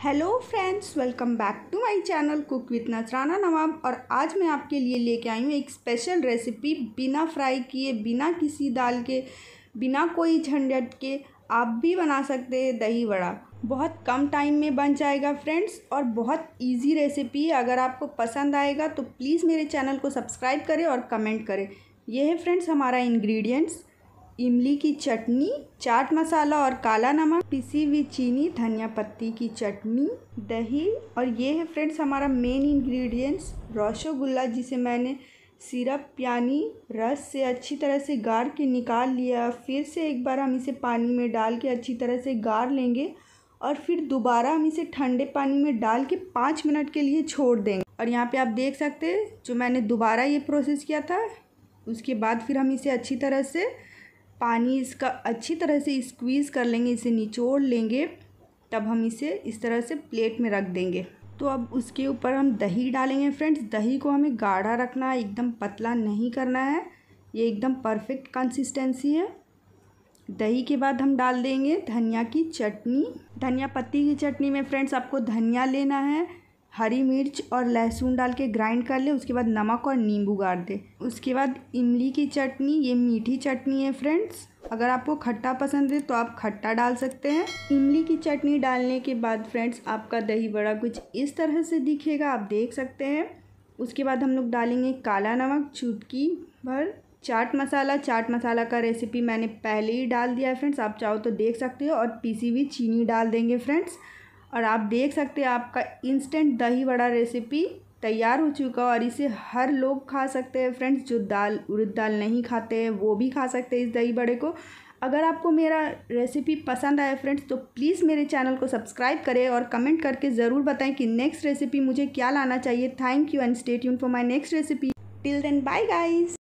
hello friends welcome back to my channel cook with Nachrana Nawab और आज मैं आपके लिए लेके आई हूँ एक स्पेशल रेसिपी बिना फ्राई किए बिना किसी दाल के बिना कोई झंझट के आप भी बना सकते हैं दही वड़ा बहुत कम टाइम में बन जाएगा फ्रेंड्स और बहुत इजी रेसिपी है अगर आपको पसंद आएगा तो प्लीज़ मेरे चैनल को सब्सक्राइब करें और कमेंट करें यह है फ्रेंड्स हमारा इन्ग्रीडियंट्स इमली की चटनी चाट मसाला और काला नमक पिसी हुई चीनी धनिया पत्ती की चटनी दही और ये है फ्रेंड्स हमारा मेन इंग्रेडिएंट्स रसगुल्ला जिसे मैंने सिरप यानी रस से अच्छी तरह से गाड़ के निकाल लिया फिर से एक बार हम इसे पानी में डाल के अच्छी तरह से गाड़ लेंगे और फिर दोबारा हम इसे ठंडे पानी में डाल के पाँच मिनट के लिए छोड़ देंगे और यहाँ पे आप देख सकते हैं जो मैंने दोबारा ये प्रोसेस किया था उसके बाद फिर हम इसे अच्छी तरह से पानी इसका अच्छी तरह से स्क्वीज़ कर लेंगे इसे निचोड़ लेंगे तब हम इसे इस तरह से प्लेट में रख देंगे तो अब उसके ऊपर हम दही डालेंगे फ्रेंड्स दही को हमें गाढ़ा रखना है एकदम पतला नहीं करना है ये एकदम परफेक्ट कंसिस्टेंसी है दही के बाद हम डाल देंगे धनिया की चटनी धनिया पत्ती की चटनी में फ्रेंड्स आपको धनिया लेना है हरी मिर्च और लहसुन डाल के ग्राइंड कर ले उसके बाद नमक और नींबू गाड़ दे उसके बाद इमली की चटनी ये मीठी चटनी है फ्रेंड्स अगर आपको खट्टा पसंद है तो आप खट्टा डाल सकते हैं इमली की चटनी डालने के बाद फ्रेंड्स आपका दही बड़ा कुछ इस तरह से दिखेगा आप देख सकते हैं उसके बाद हम लोग डालेंगे काला नमक चुटकी भर चाट मसाला चाट मसाला का रेसिपी मैंने पहले ही डाल दिया है फ्रेंड्स आप चाहो तो देख सकते हो और पीसी हुई चीनी डाल देंगे फ्रेंड्स और आप देख सकते हैं आपका इंस्टेंट दही बड़ा रेसिपी तैयार हो चुका और इसे हर लोग खा सकते हैं फ्रेंड्स जो दाल उड़द दाल नहीं खाते हैं वो भी खा सकते हैं इस दही बड़े को अगर आपको मेरा रेसिपी पसंद आया फ्रेंड्स तो प्लीज़ मेरे चैनल को सब्सक्राइब करें और कमेंट करके ज़रूर बताएं कि नेक्स्ट रेसिपी मुझे क्या लाना चाहिए थैंक यू एंड स्टेट यून for my next recipe till then bye guys